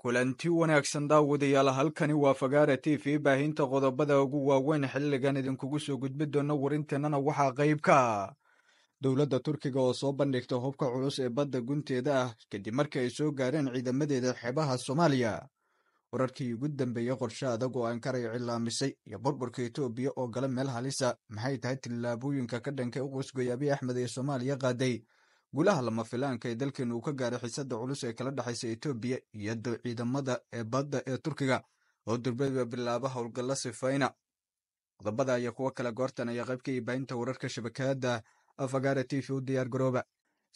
kulanti wanaagsan daawadayaal halkani waa fagaara t v baahinta qodobada ugu waaweyn xilligan idinkugu soo gudbi doonno warinteennana waxaa qayb ka ah dowladda turkiga oo soo bandhigta hubka culus ee badda gunteeda ah kadib markii ay soo gaareen ciidamadeeda xeebaha soomaaliya wararkii ugu dambeeyey qorshe adag oo ankaray cilaamisay iyo burburka etoobiya oo gala meel halisa maxay tahay tillaabooyinka ka dhanka uqusgoy abiy axmed ee soomaaliya qaaday gulaha lama filaanka ee dalkeennu uu ka gaaray xiisada culus ee kala dhexaysa etoobiya iyo ciidamada ee badda ee turkiga oo durbeedba bilaaba howlgalla sifayna qodobada ayaa kuwo kale goortan ayaa qaybka iibaahinta wararka shabakadda afagaara t v u diyaar garooba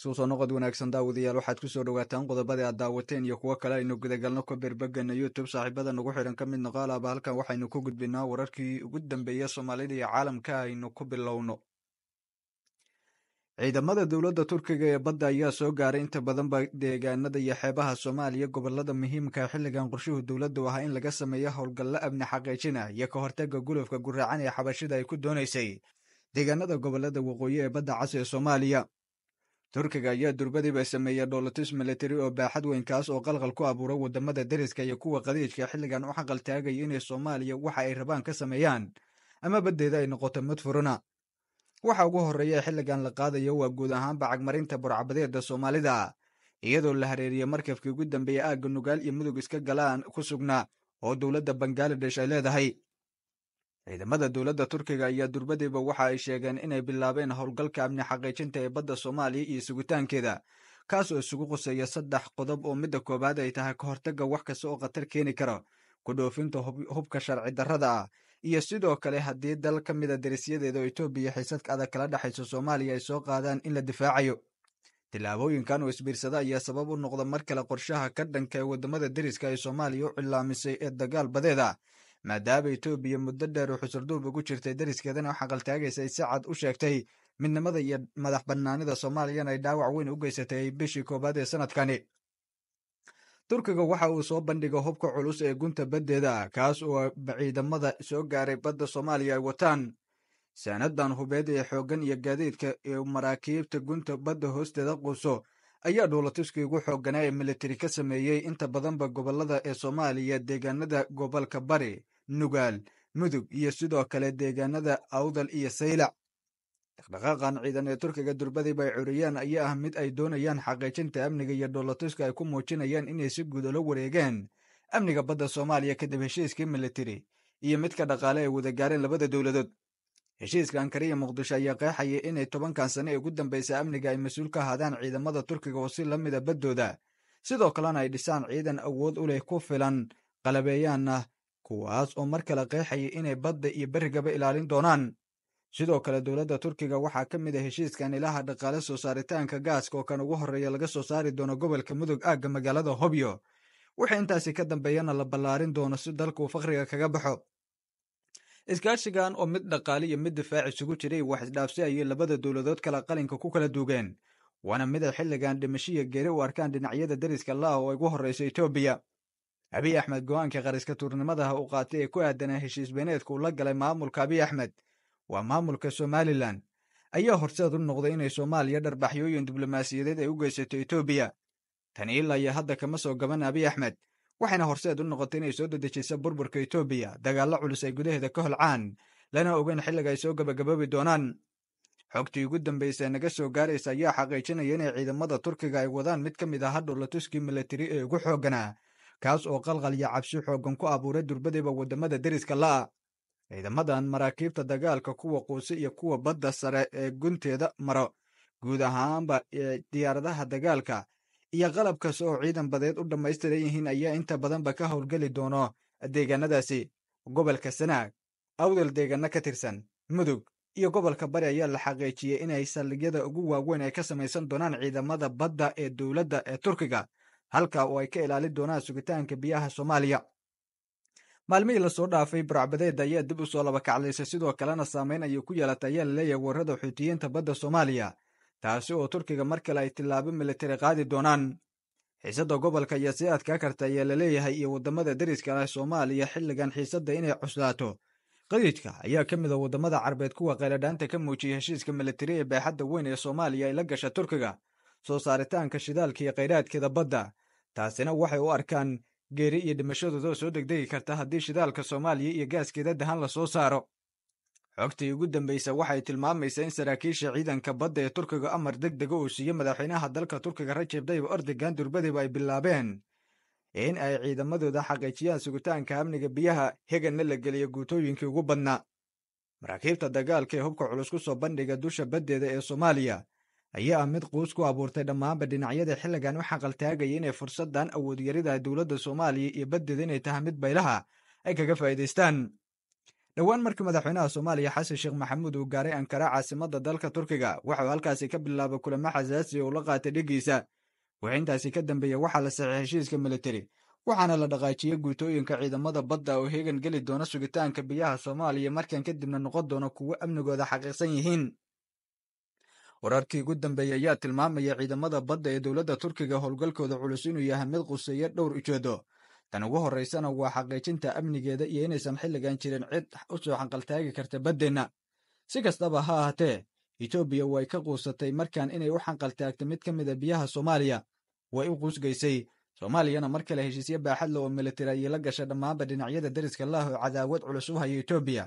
suu soo noqod wanaagsan daawadayaal waxaad ku soo dhowaataan qodobada aad daawateen iyo kuwo kale aynu gudagalno ka berbegana youtube saaxiibada nagu xidhan ka mid noqaalaaba halkan waxaynu ku gudbinaa wararkii ugu dambeeya soomaalida iyo caalamka aynu ku bilowno ciidamada dowladda turkiga ee badda ayaa soo gaaray inta badanba deegaanada iyo xeebaha soomaaliya gobolada muhiimka ah xilligan qorshuhu dowladda ahaa in laga sameeyo howlgallo amni xaqiijina ah iyo ka hortagga gulufka guraacan ee xabashida ay ku doonaysay deegaanada gobolada waqooyi ee badda cas ee soomaaliya turkiga ayaa durbadiiba sameeya dhoolatus militari oo baaxad weyn kaas oo qalqal ku abuuray waddamada deriska iyo kuwa qadiijka ah xilligan u xaqal taagaya inay soomaaliya waxa ay rabaan ka sameeyaan ama baddeeda ay noqoto mid furana waxa ugu horreeya ee xilligan la qaadayo waa guud ahaanba cagmarinta burcabadeedda soomaalida iyadoo la hareeriyey markabkii ugu dambeeyey aagga nugaal iyo mudug iska galaan ku sugnaa oo dowladda bangaladesh ay leedahay ciidamada dowladda turkiga ayaa durbadiiba waxa ay sheegeen inay bilaabeen howlgalka amni xaqiijinta ee badda soomaaliya iyo sugitaankeeda kaas oo isugu quseeya saddex qodob oo midda koowaad ay tahay ka hortagga wax kasta oo khatar keeni karo ku dhoofinta hubka sharci darrada ah iyo sidoo kale haddii dal ka mida ah derisyadeeda oo etoobiya xiisadka adag kala dhexayso soomaaliya ay soo qaadaan in la difaacayo tillaabooyinkan oo isbiirsada ayaa sabab u noqda mar kale qorshaha ka dhanka ee waddamada deriska ay soomaaliya u cilaamisay ee dagaal badeeda maadaama etoobiya muddo dheer oo xusurduub ugu jirtay deriskeedana u xaqaltaagaysa ay si cad u sheegtay midnimada iyo madax bannaanida soomaaliyana ay dhaawac weyn u geysatay bishii koowaad ee sannadkani turkiga waxa uu soo bandhigay hubka culus ee gunta baddeeda ah kaas oo ciidamada soo gaaray badda soomaaliya ay wataan saanadan hubeed ee xooggan iyo gaadiidka ee maraakiibta gunta badda hoosteeda quuso ayaa dhuulatuskii ugu xoogganaa ee militari ka sameeyey inta badanba gobollada ee soomaaliya deegaanada gobolka bari nugaal mudug iyo sidoo kale deegaanada awdal iyo saylac dhaqdhaqaaqan ciidan ee turkiga durbadii bay curiyaan ayaa ah mid ay doonayaan xaqiijinta amniga iyo dhoolatuska ay ku muujinayaan inay si guud ula wareegeen amniga badda soomaaliya kadib heshiiskii militari iyo midka dhaqaale ay wada gaareen labada dowladood heshiiska ankariya muqdisho ayaa qeexaya inay tobankan sane ee ugu dambaysa amniga ay mas-uul ka ahaadaan ciidamada turkiga oo si la mida baddooda sidoo kalena ay dhisaan ciidan awood u leh ku filan qalabeeyaanna kuwaas oo mar kale qeexaya inay badda iyo berrigaba ilaalin doonaan sidoo kale dowladda turkiga waxaa ka mid a ah heshiiskan ilaha dhaqaale soo saaritaanka gaaska oo kan ugu horreeya laga soo saari doono gobolka mudug aagga magaalada hobyo wixii intaasi ka dambeeyana la ballaarin doono si dalkuu fakriga kaga baxo iskaashigan oo mid dhaqaale iyo mid difaac isugu jiray wax isdhaafsi ah ayay labada dowladood kala qalinka ku kala duugeen waana mid ay ah xilligan dhimashiya geeri u arkaan dhinacyada deriska laah oo ugu horreysa etoobiya abiy axmed go-aanka qariska tuurnimadaha uu qaatay ee ku aadanaa heshiis beeneedka uu la galay maamulka abiy axmed waa maamulka somalilan ayaa horseed u noqday inay soomaaliya dharbaxyooyin diblomaasiyadeed ay u geysato etoobiya tani ilaa iyo hadda kama soo gaban abiy axmed waxayna horseed u noqotay inay soo dedejisa burburka etoobiya dagaallo culus ay gudaheeda ka holcaan lana ogeyn xilliga ay soo gabagaboobi doonaan xogtii ugu dambaysa naga soo gaaraysa ayaa xaqiijinaya inay ciidamada turkiga ay wadaan mid ka mid ah hadhowla tuskii milatari ee ugu xoogganaa kaas oo qalqal iyo cabsi xooggan ku abuuray durbadiiba waddamada deriska la'a ah ciidamadan maraakiibta dagaalka kuwa quusi iyo kuwa badda sare ee gunteeda maro guud ahaanba e, diyaaradaha dagaalka iyo qalab kasta oo ciidan badeed u dhammaystiran yihiin ayaa inta badanba ka howlgeli doono deegaanadaasi gobolka sanaag awdal deegaanna ka tirsan mudug iyo gobolka bari ayaa la xaqiijiyey inay saldhigyada ugu waaweyn ay ka samaysan doonaan ciidamada badda ee dowladda ee turkiga halka oo ay ka ilaalin doonaan sugitaanka biyaha soomaaliya maalmihii lasoo dhaafay buracbadeed ayaa dib u soo labakacdaysay sidoo kalena saameyn ayay ku yeelatay ayaa laleeyahay warrada xuutiyiinta badda soomaaliya taasi oo turkiga mar kale ay tilaabo militari qaadi doonaan xiisadda gobolka ayaa sii adkaa karta ayaa laleeyahay iyo waddamada deriska ah soomaaliya xilligan xiisadda inay cuslaato qadidka ayaa ka mid a ah waddamada carbeed kuwa qayladhaanta ka muujiyay heshiiska militari ee baaxadda weyn ee soomaaliya ay la gasha turkiga soo saaritaanka shidaalka iyo khayraadkeeda badda taasina waxay u arkaan geeri iyo dhimashadooda soo degdegi karta haddii shidaalka soomaaliya iyo gaaskeeda dahan la soo saaro xogtii ugu dambaysa waxay tilmaamaysaa in saraakiisha ciidanka badda ee turkiga amar deg dega ah uu siiye madaxweynaha dalka turkiga rajeb tayib ordogan durbadiiba ay bilaabeen in ay ciidamadooda xaqiijiyaan sugitaanka amniga biyaha heganna la geliyo guutooyinkii ugu badnaa maraakiibta dagaalka ee hubka culus ku soo bandhiga dusha baddeeda ee soomaaliya ayaa ah mid quus ku abuurtay dhammaanba dhinacyada xilligan u xaqaltaagaya inay fursaddan awood awoodyarida dowladda soomaaliya iyo baddeeda inay tahay mid baylaha ay kaga faa'iidaystaan dhowaan markii madaxweynaha soomaaliya xasan sheekh maxamuud uu gaaray ankara caasimadda dalka turkiga waxauu halkaasi ka bilaabay kulamo xasaasi oo la qaatay dhiggiisa wixii intaasi ka dambeeya waxaa la saxay heshiiska militari waxaana la dhaqaajiyey guutooyinka ciidamada badda oo heegan geli doona sugitaanka biyaha soomaaliya markan kadibna noqon doona kuwo amnigooda xaqiiqsan yihiin wararkii ugu dambeeyey ayaa tilmaamaya ciidamada badda ee dowladda turkiga howlgalkooda culus inuu yahay mid quseeya dhowr ujeedo tan ugu horraysana waa xaqiijinta amnigeeda iyo inaysan xilligan jirin cid u soo xanqaltaagi karta baddeenna si kastaba ha ahaatee itoobiya way ka quusatay markan inay u xanqaltaagta mid ka mid a ah biyaha soomaaliya way u quusgaysay soomaaliyana mar kale heshiisyo baaxadle oo milatari ayay la gashay dhammaanba dhinacyada deriska laah oo cadaawad culus u haya itoobiya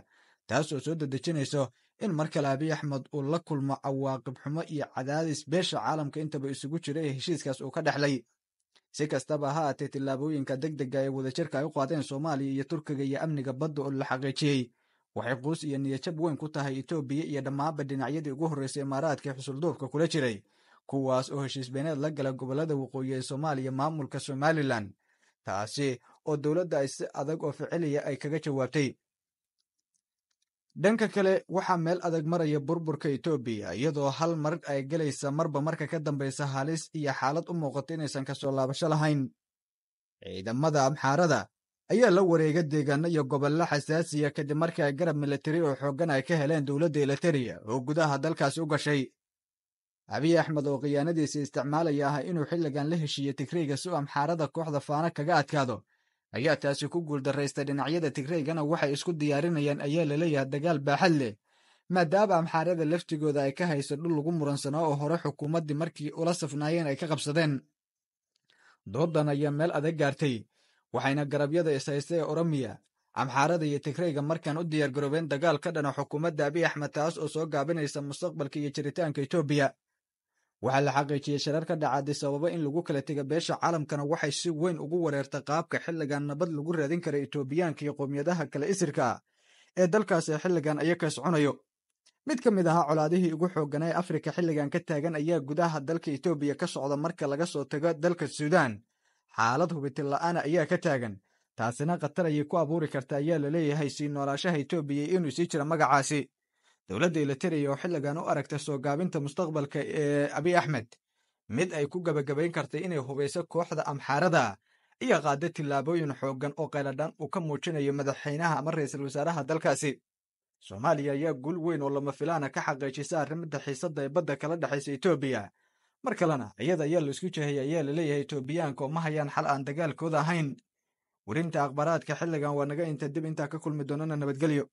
taas oo soo dadejinayso in mar kale abiy axmed uu la kulmo cawaaqib xumo iyo cadaadis beesha caalamka intaba isugu jira ee heshiiskaas uu ka dhexlay si kastaba ha aatee tillaabooyinka deg dega ee wadajirka ay u qaadeen soomaaliya iyo turkiga iyo amniga badda oo la xaqiijiyey waxay quus iyo niyajab weyn ku tahay etoobiya iyo dhammaanba dhinacyadii ugu horreysay imaaraadka ee xusulduubka kula jiray kuwaas oo heshiis beeneed la gala gobollada waqooyi ee soomaaliya maamulka somalilan taasi oo dowladda ay si adag oo ficiliya ay kaga jawaabtay dhanka kale waxaa meel adag maraya burburka etoobiya iyadoo hal mar ay gelaysa marba marka ka dambaysa halis iyo xaalad u muuqata inaysan ka soo laabasho lahayn ciidamada amxaarada ayaa la wareega deegaano iyo gobollo xasaasiya kadib markii ay garab militari oo xooggan ay ka heleen dowladda eliteria oo gudaha dalkaasi u gashay abiy axmed oo khiyaanadiisa isticmaalaya ah inuu xilligan la heshiiye tigriiga si u amxaarada kooxda faano kaga adkaado ayaa taasi ku guuldaraystay dhinacyada tigreygana waxay isku diyaarinayaan ayaa la leeyahay dagaal baaxad leh maadaama amxaarada laftigooda ay ka hayso dhul lagu muransanaa oo hore xukuumaddii markii ula safnaayeen ay ka qabsadeen dooddan ayaa meel adag gaartay waxayna garabyada ishaystay ee oromiya amxaarada iyo tigreyga markaan u diyaargaroobeen dagaal ka dhana xukuumadda abiy axmed taas oo soo gaabinaysa mustaqbalka iyo jiritaanka etoobiya waxaa la xaqiijiyey shirar ka dhacaaday sababo in lagu kala tega beesha caalamkana waxay si weyn ugu wareertay qaabka xilligan nabad lagu raadin kara etoobiyaanka iyo qowmiyadaha kale isirka ee dalkaasi xilligan ayaka soconayo mid ka mid ahaa colaadihii ugu xooggan ee afrika xilligan ka taagan ayaa gudaha dalka etoobiya ka socda marka laga soo tago dalka suudaan xaalad hubitin la'aana ayaa ka taagan taasina khatar ayay ku abuuri karta ayaa la leeyahay sii noolaashaha etoobiya inuu sii jira magacaasi dowladda ilatariya oo xilligan u aragtay soo gaabinta mustaqbalka ee abiy axmed mid ay ku gabagabayn kartay inay hubayso kooxda amxaarada iyo qaaday tillaabooyin xooggan oo qayladhan uu ka muujinayo madaxweynaha ama ra ra'iisul wasaaraha dalkaasi soomaaliya ayaa guul weyn oo lama filaana ah ka xaqiijisa arrimada xiisadda ee badda kala dhexaysa etoobiya mar kalena iyada ayaa laisku jehaya ayaa laleeyahay etoobiyaanka oo ma hayaan xal aan dagaalkooda ahayn werinta akhbaraadka xilligan waa naga inta dib intaa ka kulmi doonana nabadgelyo